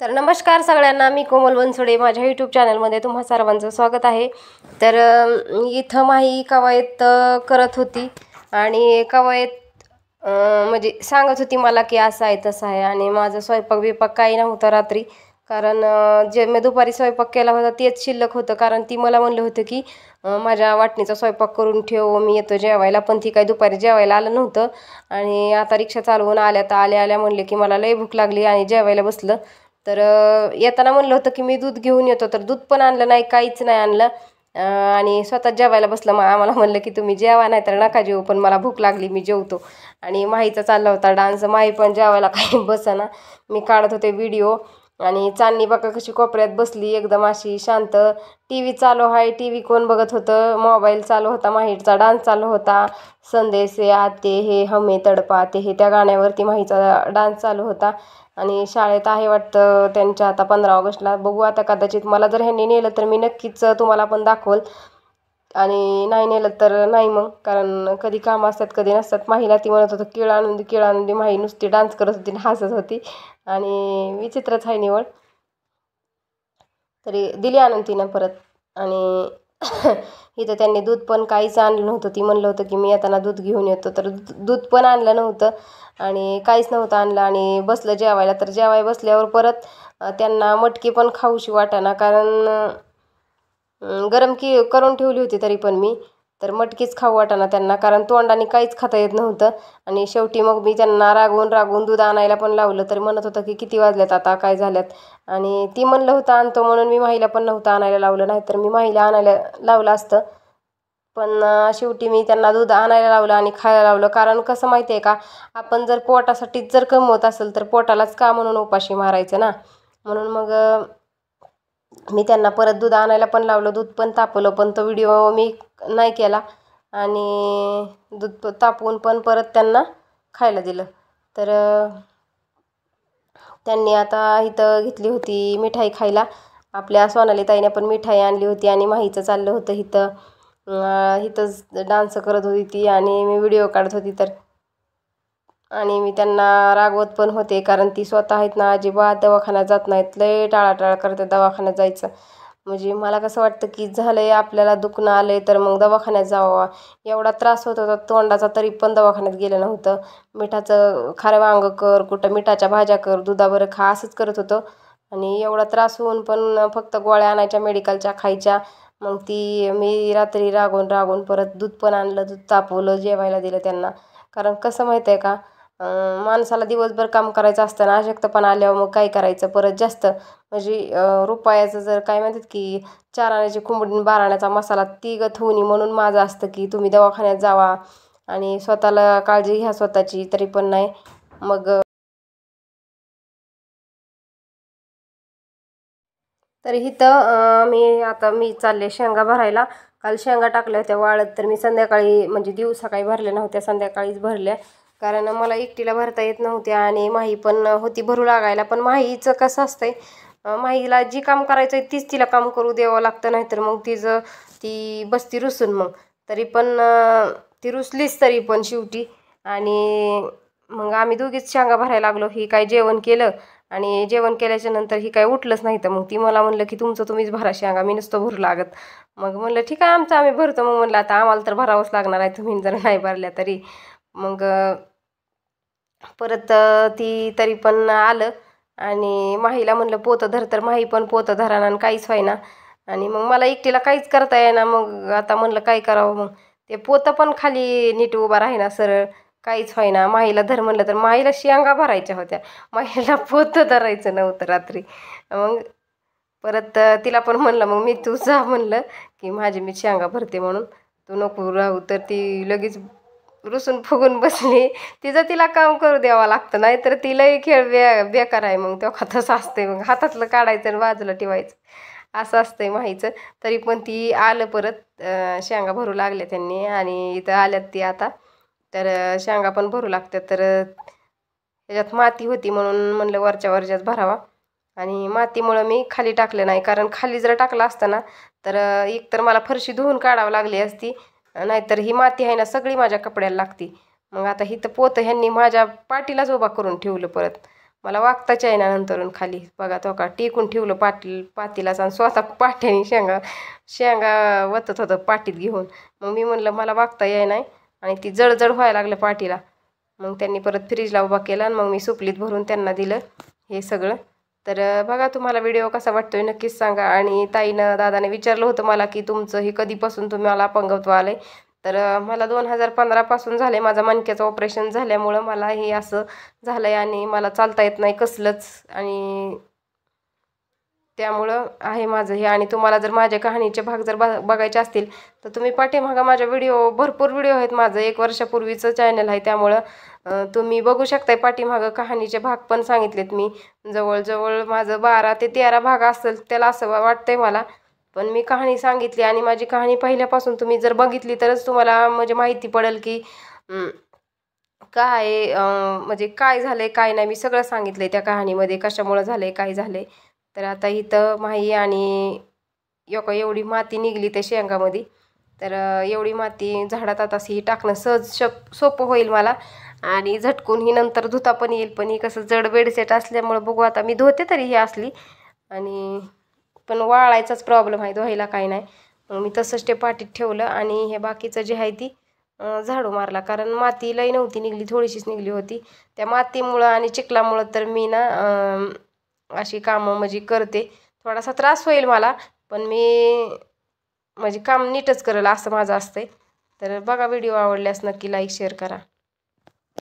तर नमस्कार सगळ्यांना मी कोमल बनसोडे माझ्या यूट्यूब चॅनलमध्ये तुम्हा सर्वांचं स्वागत आहे तर इथं माही कवायत करत होती आणि कवायत म्हणजे सांगत होती मला की असं आहे तसं आहे आणि माझं स्वयंपाक बिपाक काही नव्हता रात्री कारण जे मी दुपारी स्वयंपाक केला होता तेच शिल्लक होतं कारण ती मला म्हणलं होतं की माझ्या वाटणीचा स्वयंपाक करून ठेव मी येतो जेवायला पण ती काही दुपारी जेवायला आलं नव्हतं आणि आता रिक्षा चालवून आल्या तर आल्या आल्या म्हणले की मला लय भूक लागली आणि जेवायला बसलं तर येताना म्हणलं होतं की मी दूध घेऊन येतो तर दूध पण आणलं नाही काहीच नाही आणलं आणि स्वतः जेवायला बसलं मग आम्हाला म्हणलं की तुम्ही जेवा नाही तर नका जेवू पण मला भूक लागली मी जेवतो आणि माहीचा चालला होता डान्स माही पण जेवायला काही ना मी काढत होते व्हिडिओ आणि चांदणी बघा कशी कोपऱ्यात बसली एकदम अशी शांत टी व्ही चालू आहे टी व्ही कोण बघत होतं मोबाईल चालू होता माहीरचा डान्स चालू होता संदेश आते हे हमे तडपा तडपाते हे त्या गाण्यावरती माहीचा डान्स चालू होता आणि शाळेत आहे वाटतं त्यांच्या आता पंधरा ऑगस्टला बघू आता कदाचित मला जर ह्यांनी नेलं तर मी नक्कीच तुम्हाला पण दाखवल आणि नाही नेलं तर नाही मग कारण कधी काम असतात कधी नसतात माहीला ती म्हणत होतं केळ आणून दे केळ आणून दे माही नुसती डान्स करत होती हसत होती आणि विचित्रच आहे निवड तरी दिली आणून तिनं परत आणि इथं त्यांनी दूध पण काहीच आणलं नव्हतं ती म्हणलं होतं की मी येताना दूध घेऊन येतो तर दूध पण आणलं नव्हतं आणि काहीच नव्हतं आणलं आणि बसलं जेवायला तर जेवाय बसल्यावर परत त्यांना मटकी पण खाऊशी वाटाना कारण गरम की करून ठेवली होती तरी पण मी तर मटकीच खाऊ वाटाना त्यांना कारण तोंडाने काहीच खाता येत नव्हतं आणि शेवटी मग मी त्यांना रागवून रागवून दूध आणायला पण लावलं तरी म्हणत होतं की किती वाजल्यात आता काय झाल्यात आणि ती म्हणलं होतं आणतो म्हणून मी माहिला पण नव्हतं आणायला लावलं नाही तर मी माहिला आणायला लावलं असतं पण शेवटी मी त्यांना दूध आणायला लावलं आणि खायला लावलं कारण कसं माहिती आहे का आपण जर पोटासाठीच जर कमवत असेल तर पोटालाच का म्हणून उपाशी मारायचं ना म्हणून मग मी त्यांना परत दूध आणायला पण लावलं दूध पण तापवलं पण तो व्हिडिओ मी नाही केला आणि दूध तापवून पण परत त्यांना खायला दिलं तर त्यांनी आता इथं घेतली होती मिठाई खायला आपल्या सोनाली ताईने पण मिठाई आणली होती आणि माहीचं चाललं होतं इथं इथंच डान्स करत होती ती आणि मी व्हिडिओ काढत होती तर आणि मी त्यांना रागवत पण होते कारण ती स्वतः आहेत ना अजिबात दवाखान्यात जात नाहीत लय टाळाटाळ करते दवाखान्यात जायचं म्हणजे मला कसं वाटतं की झालंय आपल्याला दुखणं आलंय तर मग दवाखान्यात जावा एवढा त्रास होत होता तोंडाचा तरी पण दवाखान्यात गेलं नव्हतं मिठाचं खारं वांग कर कुठं मिठाच्या भाज्या कर दुधाबरं खा असंच करत होतं आणि एवढा त्रास होऊन पण फक्त गोळ्या आणायच्या मेडिकलच्या खायच्या मग ती मी रात्री रागून रागून परत दूध पण आणलं दूध तापवलं जेवायला दिलं त्यांना कारण कसं माहीत आहे का माणसाला दिवसभर काम करायचं असताना ना अशक्तपणा आल्यावर मग काय करायचं परत जास्त म्हणजे रुपयाचं जर काय म्हणतात की चार कुंबडी बार बाराण्याचा मसाला ती गथवणी म्हणून माझं असतं की तुम्ही दवाखान्यात जावा आणि स्वतःला काळजी घ्या स्वतःची तरी पण नाही मग तर इथं मी आता मी चालले शेंगा भरायला काल शेंगा टाकल्या होत्या वाळत तर मी संध्याकाळी म्हणजे दिवसा सकाळी भरल्या नव्हत्या संध्याकाळीच भरल्या कारण मला एकटीला भरता येत नव्हत्या आणि माही पण होती भरू लागायला पण माहीचं कसं असतंय माहीला जी काम करायचं आहे तीच तिला काम करू द्यावं लागतं नाहीतर मग तिचं ती बसती रुसून मग तरी पण ती रुसलीच तरी पण शेवटी आणि मग आम्ही दोघीच शांगा भरायला लागलो ही काय जेवण केलं आणि जेवण केल्याच्या नंतर ही काय उठलंच नाही तर मग ती मला म्हणलं की तुमचं तुम्हीच भरा शांगा मी नसतो भरू लागत मग म्हणलं ठीक आहे आमचं आम्ही भरतो मग म्हणलं आता आम्हाला तर भरावंच लागणार आहे तुम्ही जर नाही भरल्या तरी मग परत ती तरी पण आलं आणि माहीला म्हणलं पोतं धर तर माही पण पोतं धराना आणि काहीच व्हायना आणि मग मला एकटीला काहीच करता ना मग आता म्हणलं काय करावं मग ते पोतं पण खाली नीट उभा ना सरळ काहीच व्हायना माहीला धर म्हणलं तर माहीला शियांगा भरायच्या होत्या माहीला पोतं धरायचं नव्हतं रात्री मग परत तिला पण म्हणलं मग मी तू जा म्हणलं की माझी मी शेंगा भरते म्हणून तू नको राहू तर ती लगेच रुसून फुगून बसली तिचं तिला काम करू द्यावं लागतं तर तिलाही खेळ बे बेकार आहे मग तेव्हा तसं असते मग हातातलं काढायचं आणि बाजूला ठेवायचं असं असतंय माहीचं तरी पण ती आलं परत शेंगा भरू लागल्या त्यांनी आणि इथं आल्यात ती आता तर शेंगा पण भरू लागतात तर त्याच्यात माती होती म्हणून म्हणलं वरच्या वरच्यात भरावा आणि मातीमुळं मी खाली टाकलं नाही कारण खाली जर टाकलं असतं ना तर एकतर मला फरशी धुवून काढावं लागली असती नाहीतर ही माती आहे ना सगळी माझ्या कपड्याला लागती मग आता ही तर पोतं ह्यांनी माझ्या पाटीलाच उभा करून ठेवलं परत मला वागताच आहे ना नंतरून खाली बघा तो का टिकून ठेवलं पाटील पातीलाच आणि स्वतः पाट्याने शेंगा शेंगा वतत होतं पाटीत घेऊन मग मी म्हणलं मला वागता याय नाही आणि ती जळजळ व्हायला लागलं पाटीला मग त्यांनी परत फ्रीजला उभा केला आणि मग मी सुपलीत भरून त्यांना दिलं हे सगळं तर बघा तुम्हाला व्हिडिओ कसा वाटतोय नक्कीच सांगा आणि ताईनं दादाने विचारलं होतं मला की तुमचं हे कधीपासून तुम्हाला अपंगत्व आलं आहे तर मला दोन हजार पंधरापासून झालं आहे माझा मणक्याचं ऑपरेशन झाल्यामुळं मला हे असं झालं आहे आणि मला चालता येत नाही कसलंच आणि त्यामुळं आहे माझं हे आणि तुम्हाला जर माझ्या कहाणीचे भाग जर बघायचे असतील तर तुम्ही पाठीमागा माझ्या व्हिडिओ भरपूर व्हिडिओ आहेत माझं एक वर्षापूर्वीचं चॅनल आहे त्यामुळं तुम्ही बघू शकताय पाठीमागं कहाणीचे भाग पण सांगितलेत मी जवळजवळ माझं बारा ते तेरा भाग असेल त्याला असं वाटतंय मला पण मी कहाणी सांगितली आणि माझी कहाणी पहिल्यापासून तुम्ही जर बघितली तरच तुम्हाला म्हणजे माहिती पडेल की काय म्हणजे काय झालंय काय नाही मी सगळं सांगितलंय त्या कहाणीमध्ये कशामुळं झालंय काय झालंय तर आता इथं माही आणि योका एवढी माती निघली त्या शेंगामध्ये तर एवढी माती झाडात आता ही टाकणं सहज शक सोपं होईल मला आणि झटकून ही नंतर धुता पण येईल पण ही कसं जड बेडसेट असल्यामुळं बघू आता मी धुते तरी ही असली आणि पण वाळायचाच प्रॉब्लेम आहे धुवायला काही नाही मग मी तसंच ते पाठीत ठेवलं आणि हे बाकीचं जे आहे ती झाडू मारला कारण माती लई नव्हती निघली थोडीशीच निघली होती त्या मातीमुळं आणि चिखलामुळं तर मी ना अशी कामं म्हणजे करते थोडासा त्रास होईल मला पण मी म्हणजे काम नीटच करेल असं माझं असतंय तर बघा व्हिडिओ आवडल्यास नक्की लाईक शेअर करा